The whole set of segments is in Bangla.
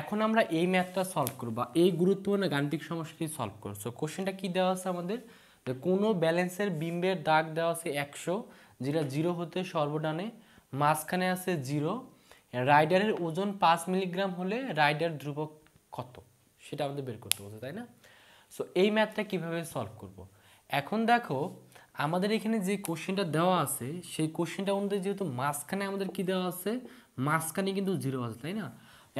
এখন আমরা এই ম্যাথটা সলভ করব বা এই গুরুত্বপূর্ণ গাণিতিক সমস্যাটি সলভ সো কোশ্চেনটা কি দেওয়া আছে আমাদের যে কোনো ব্যালেন্সের বিম্বের দাগ দেওয়া আছে একশো যেটা জিরো হতে সর্বডানে মাঝখানে আছে জিরো রাইডারের ওজন পাঁচ মিলিগ্রাম হলে রাইডার ধ্রুবক কত সেটা আমাদের বের করতে বলছে তাই না সো এই ম্যাথটা কিভাবে সলভ করব। এখন দেখো আমাদের এখানে যে কোশ্চেনটা দেওয়া আছে সেই কোশ্চেনটা অনুযায়ী যেহেতু মাঝখানে আমাদের কি দেওয়া আছে মাঝখানে কিন্তু জিরো আছে তাই না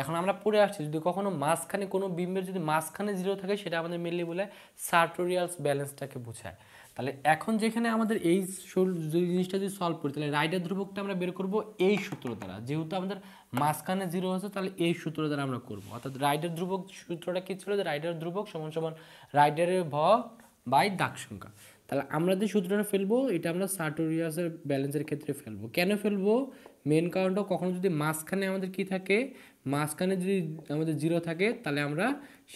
এখন আমরা পড়ে আসছি যদি কখনো মাঝখানে কোনো বিম্বের যদি মাঝখানে জিরো থাকে সেটা আমাদের মেনলি বলে সার্টোরিয়ালস ব্যালেন্সটাকে বোঝায় তাহলে এখন যেখানে আমাদের এই জিনিসটা যদি সলভ করি তাহলে রাইডার ধ্রুবকটা আমরা বের করব এই সূত্র দ্বারা যেহেতু আমাদের মাঝখানে জিরো আছে তাহলে এই সূত্র দ্বারা আমরা করব অর্থাৎ রাইডার ধ্রুবক সূত্রটা কী ছিল যে রাইডার ধ্রুবক সমান সমান রাইডারের ভ বাই দাগ সংখ্যা তাহলে আমরা যে সূত্রটা ফেলবো এটা আমরা সার্টোরিয়াসের ব্যালেন্সের ক্ষেত্রে ফেলবো কেন ফেলবো মেন কারণটা কখনো যদি মাঝখানে আমাদের কি থাকে মাঝখানে যদি আমাদের জিরো থাকে তাহলে আমরা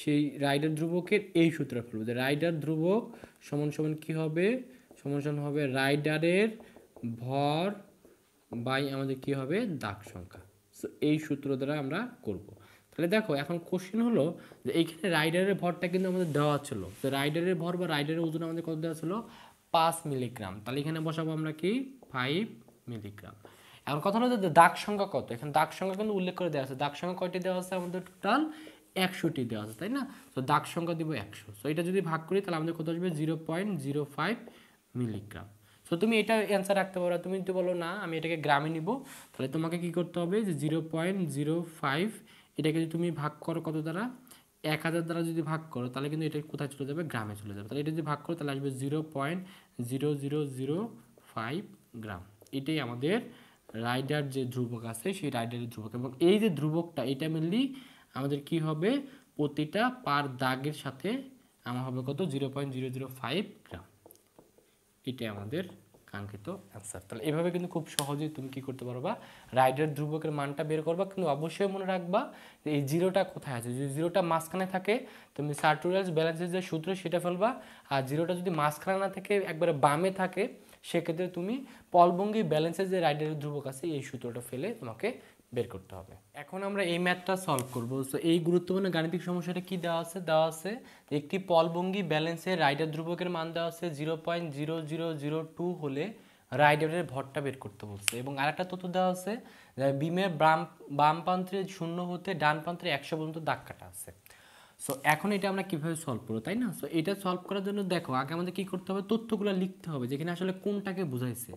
সেই রাইডার ধ্রুবকের এই সূত্র ফেলবো যে রাইডার ধ্রুবক সমান সমান কী হবে সমান সমান হবে রাইডারের ভর বাই আমাদের কি হবে দাগ সংখ্যা সো এই সূত্র দ্বারা আমরা করবো তাহলে দেখো এখন কোশ্চেন হলো যে এইখানে রাইডারের ভরটা কিন্তু আমাদের দেওয়া ছিল তো রাইডারের ভর বা রাইডারের ওজন আমাদের কত দেওয়া ছিল পাঁচ মিলিগ্রাম তাহলে এখানে বসাবো আমরা কি ফাইভ মিলিগ্রাম এখন কথা হলো যে দাগ সংখ্যা কত এখানে দাগ সংখ্যা কিন্তু উল্লেখ করে দেওয়া আছে দাগ সংখ্যা কয়টি দেওয়া আছে আমাদের টোটাল একশোটি দেওয়া আছে তাই না তো দাগ সংখ্যা দিব একশো সো এটা যদি ভাগ করি তাহলে আমাদের কত আসবে zero point zero five milligram so তুমি এটা অ্যান্সার রাখতে পারো তুমি যদি বলো না আমি এটাকে গ্রামে নিব তাহলে তোমাকে কি করতে হবে যে জিরো পয়েন্ট জিরো ফাইভ এটাকে যদি তুমি ভাগ করো কত দ্বারা এক হাজার দ্বারা যদি ভাগ করো তাহলে কিন্তু এটা কোথায় চলে যাবে গ্রামে চলে যাবে তাহলে এটা যদি ভাগ করো তাহলে আসবে zero point zero zero zero five gram এটাই আমাদের রাইডার যে ধ্রুবক আছে সেই রাইডারের ধ্রুবক এবং এই যে ধ্রুবকটা এটা মেনলি আমাদের কি হবে প্রতিটা পার দাগের সাথে আমার হবে কত zero point zero zero five gram এটাই আমাদের কাঙ্ক্ষিত অ্যান্সার তাহলে এভাবে কিন্তু খুব সহজেই তুমি কি করতে পারবা রাইডের ধ্রুবকের মানটা বের করবা কিন্তু অবশ্যই মনে রাখবা যে এই জিরোটা কোথায় আছে যদি জিরোটা মাঝখানে থাকে তুমি সার্টুরাস ব্যালেন্সের যে সূত্র সেটা ফেলবা আর জিরোটা যদি মাঝখানে না থেকে একবারে বামে থাকে সেক্ষেত্রে তুমি পলবঙ্গি ব্যালেন্সের যে রাইডারের ধ্রুবক আছে এই সূত্রটা ফেলে তোমাকে বের করতে হবে এখন আমরা এই ম্যাথটা সলভ করব তো এই গুরুত্বপূর্ণ গাণিতিক সমস্যাটা কি দেওয়া আছে দেওয়া আছে একটি পলবঙ্গি ব্যালেন্সে রাইডার ধ্রুবকের মান দেওয়া আছে zero point zero zero zero two হলে রাইডারের ভরটা বের করতে বলছে এবং আরেকটা তথ্য দেওয়া আছে বিমের বাম বাম প্রান্তে শূন্য হতে ডান প্রান্তে একশো পর্যন্ত দাগ কাটা আছে সো এখন এটা আমরা কীভাবে সলভ করবো তাই না সো এটা সলভ করার জন্য দেখো আগে আমাদের কী করতে হবে তথ্যগুলো লিখতে হবে যেখানে আসলে কোনটাকে বোঝাইছে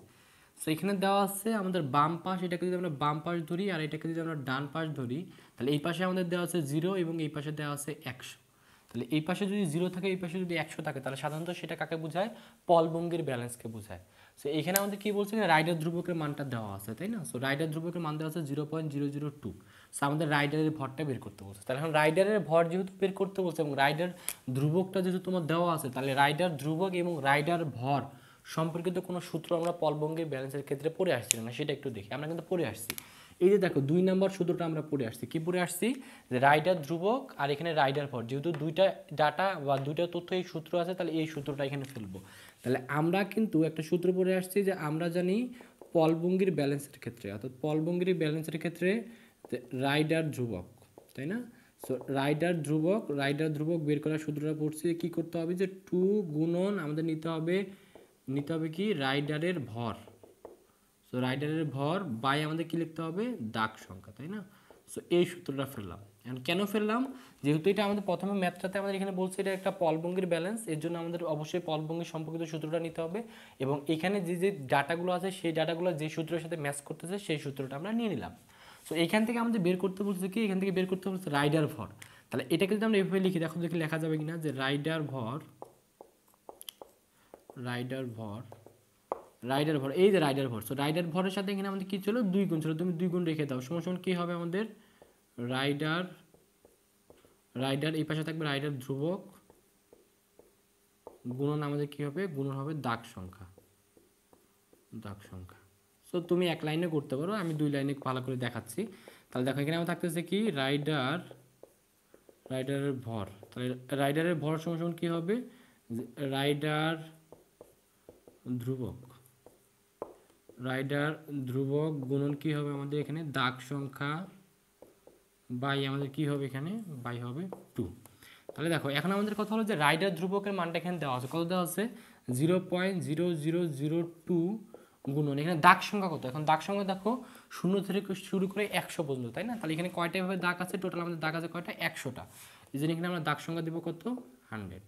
সো এখানে দেওয়া আছে আমাদের বাম পাশ এটাকে যদি আমরা বাম পাশ ধরি আর এটাকে যদি আমরা ডান পাশ ধরি তাহলে এই পাশে আমাদের দেওয়া আছে জিরো এবং এই পাশে দেওয়া আছে একশো তাহলে এই পাশে যদি জিরো থাকে এই পাশে যদি একশো থাকে তাহলে সাধারণত সেটা কাকে বোঝায় পলবঙ্গের ব্যালেন্সকে বোঝায় সো এখানে আমাদের কী বলছে রাইডার ধ্রুবকের মানটা দেওয়া আছে তাই না সো রাইডার ধ্রুবকের মান দেওয়া আছে zero point zero zero two so আমাদের রাইডারের ভরটা বের করতে বলছে তাহলে এখন রাইডারের ভর যেহেতু বের করতে বলছে এবং রাইডার ধ্রুবকটা যেহেতু তোমার দেওয়া আছে তাহলে রাইডার ধ্রুবক এবং রাইডার ভর সম্পর্কিত কোনো সূত্র আমরা পলবঙ্গের ব্যালেন্সের ক্ষেত্রে পড়ে আসছি না সেটা একটু দেখি আমরা কিন্তু পড়ে আসছি এই যে দেখো দুই নম্বর সূত্রটা আমরা পড়ে আসছি কি পড়ে আসছি যে রাইডার ধ্রুবক আর এখানে রাইডার ফর যেহেতু দুইটা ডাটা বা দুইটা তথ্য এই সূত্র আছে তাহলে এই সূত্রটা এখানে ফেলবো তাহলে আমরা কিন্তু একটা সূত্র পড়ে আসছি যে আমরা জানি পলবঙ্গির ব্যালেন্সের ক্ষেত্রে অর্থাৎ পলবঙ্গির ব্যালেন্সের ক্ষেত্রে রাইডার ধ্রুবক তাই না সো রাইডার ধ্রুবক রাইডার ধ্রুবক বের করার সূত্রটা পড়ছি কি করতে হবে যে টু গুণন আমাদের নিতে হবে নিতে হবে কি রাইডারের ভর সো রাইডারের ভর বাই আমাদের কী লিখতে হবে দাগ সংখ্যা তাই না সো এই সূত্রটা ফেললাম অ্যান্ড কেন ফেললাম যেহেতু এটা আমাদের প্রথমে ম্যাথটাতে আমাদের এখানে বলছে এটা একটা পলবঙ্গির ব্যালেন্স এর জন্য আমাদের অবশ্যই পলবঙ্গির সম্পর্কিত সূত্রটা নিতে হবে এবং এখানে যে যে ডাটাগুলো আছে সেই ডাটাগুলো যে সূত্রের সাথে ম্যাচ করতেছে সেই সূত্রটা আমরা নিয়ে নিলাম সো এখান থেকে আমাদের বের করতে বলছে কি এখান থেকে বের করতে বলছে রাইডার ভর তাহলে এটাকে যদি আমরা এভাবে লিখি দেখো দেখি লেখা যাবে কিনা যে রাইডার ভর রাইডার ভর রাইডার ভর এই যে রাইডার ভর সো রাইডার ভরের সাথে এখানে আমাদের কী ছিল দুই গুণ ছিল তুমি দুই গুণ রেখে দাও সময় সময় কী হবে আমাদের রাইডার রাইডার এই পাশে থাকবে রাইডার ধ্রুবক গুণন আমাদের কী হবে গুণন হবে দাগ সংখ্যা দাগ সংখ্যা সো তুমি এক লাইনে করতে পারো আমি দুই লাইনে ভালো করে দেখাচ্ছি তাহলে দেখো এখানে আমার থাকতেছে কি রাইডার রাইডারের ভর তাহলে রাইডারের ভর সময় সময় কী হবে রাইডার ধ্রুবক রাইডার ধ্রুবক গুণন কি হবে আমাদের এখানে দাগ সংখ্যা বাই আমাদের কি হবে এখানে বাই হবে টু তাহলে দেখো এখন আমাদের কথা হলো যে রাইডার ধ্রুবকের মানটা এখানে দেওয়া আছে কত দেওয়া আছে zero point zero zero zero two গুণন এখানে দাগ সংখ্যা কত এখন দাগ সংখ্যা দেখো শূন্য থেকে শুরু করে একশো পর্যন্ত তাই না তাহলে এখানে কয়টা এভাবে দাগ আছে টোটাল আমাদের দাগ আছে কয়টা একশোটা এই জন্য এখানে আমরা দাগ সংখ্যা দেবো কত হান্ড্রেড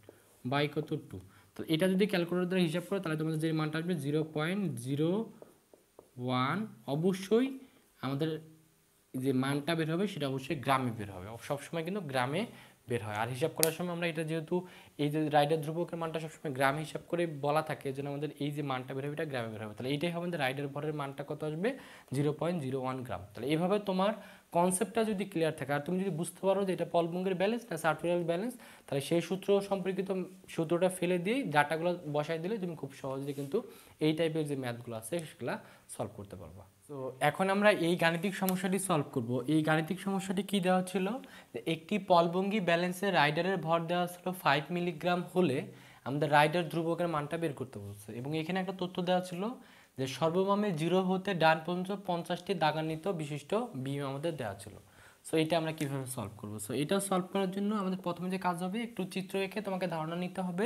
বাই কত টু তো এটা যদি ক্যালকুলেটর দ্বারা হিসাব করো তাহলে তোমাদের যে মানটা আসবে জিরো পয়েন্ট জিরো ওয়ান অবশ্যই আমাদের যে মানটা বের হবে সেটা অবশ্যই গ্রামে বের হবে সবসময় কিন্তু গ্রামে বের হয় আর হিসাব করার সময় আমরা এটা যেহেতু এই যে রাইডার ধ্রুবকের মানটা সবসময় গ্রাম হিসাব করে বলা থাকে যেন আমাদের এই যে মানটা বের হবে এটা গ্রামে বের হবে তাহলে এইটাই হবে আমাদের রাইডার ভরের মানটা কত আসবে zero point zero one gram তাহলে এভাবে তোমার কনসেপ্টটা যদি ক্লিয়ার থাকে আর তুমি যদি বুঝতে পারো যে এটা পলবঙ্গের ব্যালেন্স না সার্টুরাল ব্যালেন্স তাহলে সেই সূত্র সম্পর্কিত সূত্রটা ফেলে দিয়েই ডাটাগুলো বসায় দিলে তুমি খুব সহজে কিন্তু এই টাইপের যে ম্যাথগুলো আছে সেগুলো সলভ করতে পারবা তো এখন আমরা এই গাণিতিক সমস্যাটি সলভ করব এই গাণিতিক সমস্যাটি কি দেওয়া ছিল একটি পলবঙ্গি ব্যালেন্সে রাইডারের ভর দেওয়া ছিল ফাইভ মিলিগ্রাম হলে আমাদের রাইডার ধ্রুবকের মানটা বের করতে বলছে এবং এখানে একটা তথ্য দেওয়া ছিল যে সর্বমামে জিরো হতে ডান পর্যন্ত পঞ্চাশটি দাগান্বিত বিশিষ্ট বিম আমাদের দেওয়া ছিল সো এটা আমরা কীভাবে সলভ করব সো এটা সলভ করার জন্য আমাদের প্রথমে যে কাজ হবে একটু চিত্র এঁকে তোমাকে ধারণা নিতে হবে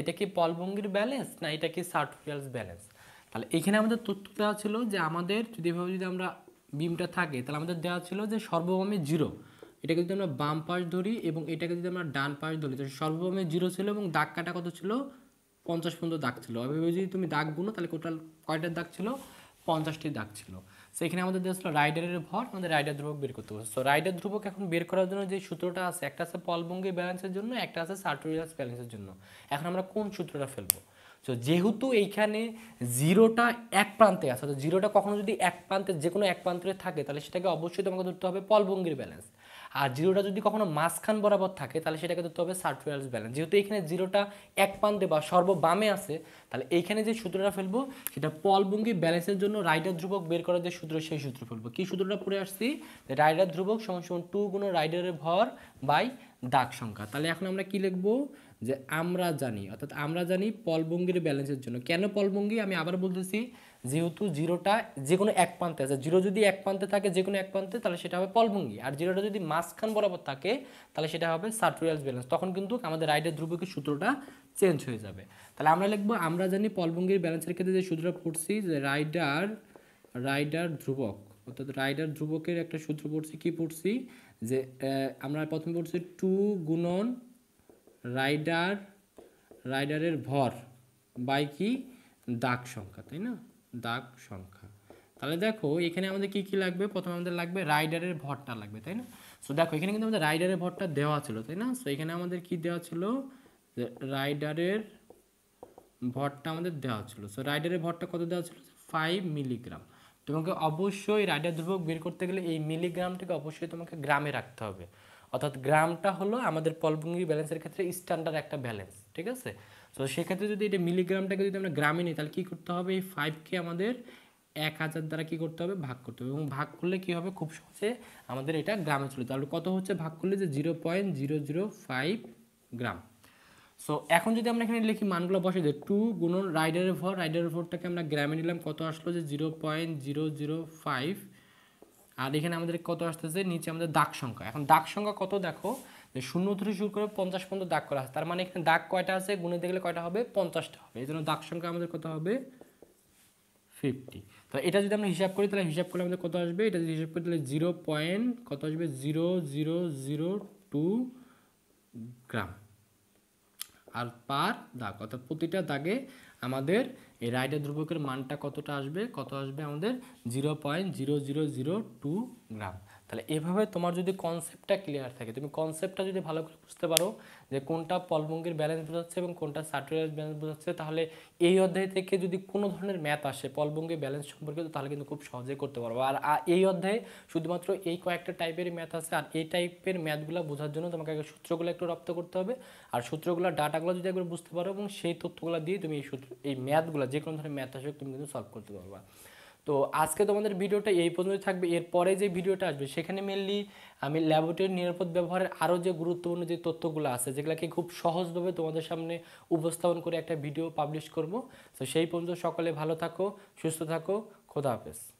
এটা কি পলবঙ্গির ব্যালেন্স না এটা কি সার্টফিয়ালস ব্যালেন্স তাহলে এখানে আমাদের তথ্য দেওয়া ছিল যে আমাদের যদি এভাবে যদি আমরা বিমটা থাকে তাহলে আমাদের দেওয়া ছিল যে সর্বভৌমে জিরো এটাকে যদি আমরা বাম পাশ ধরি এবং এটাকে যদি আমরা ডান পাশ ধরি তাহলে সর্বভৌমে জিরো ছিল এবং দাগ কাটা কত ছিল পঞ্চাশ পর্যন্ত দাগ ছিল এভাবে যদি তুমি দাগ গুনো তাহলে কোটাল কয়টার দাগ ছিল পঞ্চাশটি দাগ ছিল সো এখানে আমাদের দেওয়া ছিল রাইডারের ভর আমাদের রাইডার ধ্রুবক বের করতে হবে সো রাইডার ধ্রুবক এখন বের করার জন্য যে সূত্রটা আছে একটা আছে পলবঙ্গি ব্যালেন্সের জন্য একটা আছে সার্টোরিয়াস ব্যালেন্সের জন্য এখন আমরা কোন সূত্রটা ফেলবো সো যেহেতু এইখানে জিরোটা এক প্রান্তে আছে অর্থাৎ জিরোটা কখনো যদি এক প্রান্তে যে কোনো এক প্রান্তে থাকে তাহলে সেটাকে অবশ্যই তোমাকে ধরতে হবে পলভঙ্গির ব্যালেন্স আর জিরোটা যদি কখনো মাঝখান বরাবর থাকে তাহলে সেটাকে ধরতে হবে সার্টুয়ালস ব্যালেন্স যেহেতু এখানে জিরোটা এক প্রান্তে বা সর্ববামে আছে তাহলে এইখানে যে সূত্রটা ফেলবো সেটা পলভঙ্গি ব্যালেন্সের জন্য রাইডার ধ্রুবক বের করার যে সূত্র সেই সূত্র ফেলবো কী সূত্রটা পড়ে আসছি রাইডার ধ্রুবক সমান সমান টু গুণ রাইডারের ভর বাই দাগ সংখ্যা তাহলে এখন আমরা কি লিখবো যে আমরা জানি অর্থাৎ আমরা জানি পলবঙ্গির ব্যালেন্সের জন্য কেন পলবঙ্গি আমি আবার বলতেছি যেহেতু জিরোটা যে কোনো এক প্রান্তে আছে জিরো যদি এক প্রান্তে থাকে যে কোনো এক প্রান্তে তাহলে সেটা হবে পলবঙ্গি আর জিরোটা যদি মাঝখান বরাবর থাকে তাহলে সেটা হবে সার্টুরিয়ালস ব্যালেন্স তখন কিন্তু আমাদের রাইডের ধ্রুবকের সূত্রটা চেঞ্জ হয়ে যাবে তাহলে আমরা লিখবো আমরা জানি পলবঙ্গির ব্যালেন্সের ক্ষেত্রে যে সূত্রটা পড়ছি যে রাইডার রাইডার ধ্রুবক অর্থাৎ রাইডার ধ্রুবকের একটা সূত্র পড়ছি কি পড়ছি যে আমরা প্রথমে পড়ছি টু গুণন রাইডার রাইডারের ভর বাই কি দাগ সংখ্যা তাই না দাগ সংখ্যা তাহলে দেখো এখানে আমাদের কি কি লাগবে প্রথমে আমাদের লাগবে রাইডারের ভরটা লাগবে তাই না সো দেখো এখানে কিন্তু আমাদের রাইডারের ভরটা দেওয়া ছিল তাই না সো এখানে আমাদের কি দেওয়া ছিল রাইডারের ভরটা আমাদের দেওয়া ছিল সো রাইডারের ভরটা কত দেওয়া ছিল ফাইভ মিলিগ্রাম তোমাকে অবশ্যই রাইডার ধ্রুবক বের করতে গেলে এই মিলিগ্রামটাকে অবশ্যই তোমাকে গ্রামে রাখতে হবে অর্থাৎ গ্রামটা হলো আমাদের পলভঙ্গি ব্যালেন্সের ক্ষেত্রে স্ট্যান্ডার্ড একটা ব্যালেন্স ঠিক আছে তো সেক্ষেত্রে যদি এটা মিলিগ্রামটাকে যদি আমরা গ্রামে নিই তাহলে কী করতে হবে এই ফাইভকে আমাদের এক হাজার দ্বারা কী করতে হবে ভাগ করতে হবে এবং ভাগ করলে কী হবে খুব সহজে আমাদের এটা গ্রামে চলে তাহলে কত হচ্ছে ভাগ করলে যে zero point zero zero five gram so এখন যদি আমরা এখানে লিখি মানগুলো বসে দিই টু গুণন রাইডারের ভর রাইডারের ভরটাকে আমরা গ্রামে নিলাম কত আসলো যে zero point zero zero five আর এখানে আমাদের কত আসতেছে নিচে আমাদের দাগ সংখ্যা এখন দাগ সংখ্যা কত দেখো যে শূন্য থেকে শুরু করে পঞ্চাশ পর্যন্ত দাগ করা আছে তার মানে এখানে দাগ কয়টা আছে গুণে দেখলে কয়টা হবে পঞ্চাশটা হবে এই জন্য দাগ সংখ্যা আমাদের কত হবে ফিফটি তো এটা যদি আমরা হিসাব করি তাহলে হিসাব করলে আমাদের কত আসবে এটা যদি হিসাব করি তাহলে জিরো পয়েন্ট কত আসবে zero zero zero two gram আর পার দাগ অর্থাৎ প্রতিটা দাগে আমাদের এই রাইডার দ্রব্যকের মানটা কতটা আসবে কত আসবে আমাদের zero point zero zero zero two gram তাহলে এভাবে তোমার যদি কনসেপ্টটা ক্লিয়ার থাকে তুমি কনসেপ্টটা যদি ভালো করে বুঝতে পারো যে কোনটা পলভঙ্গির ব্যালেন্স বোঝাচ্ছে এবং কোনটা সার্টুরাল ব্যালেন্স বোঝাচ্ছে তাহলে এই অধ্যায় থেকে যদি কোনো ধরনের ম্যাথ আসে পলভঙ্গির ব্যালেন্স সম্পর্কিত তাহলে কিন্তু খুব সহজেই করতে পারবো আর এই অধ্যায়ে শুধুমাত্র এই কয়েকটা টাইপের ম্যাথ আছে আর এই টাইপের ম্যাথগুলো বোঝার জন্য তোমাকে আগে সূত্রগুলো একটু রপ্ত করতে হবে আর সূত্রগুলো ডাটাগুলো যদি একবার বুঝতে পারো এবং সেই তথ্যগুলো দিয়ে তুমি এই সূত্র এই ম্যাথগুলো যে কোনো ধরনের ম্যাথ আসে তুমি কিন্তু সলভ করতে পারবা তো আজকে তোমাদের ভিডিওটা এই পর্যন্ত থাকবে এরপরে যে ভিডিওটা আসবে সেখানে মেনলি আমি ল্যাবরেটরি নিরাপদ ব্যবহারের আরও যে গুরুত্বপূর্ণ যে তথ্যগুলো আছে যেগুলোকে খুব সহজভাবে তোমাদের সামনে উপস্থাপন করে একটা ভিডিও পাবলিশ করব তো সেই পর্যন্ত সকলে ভালো থাকো সুস্থ থাকো খোদা হাফেজ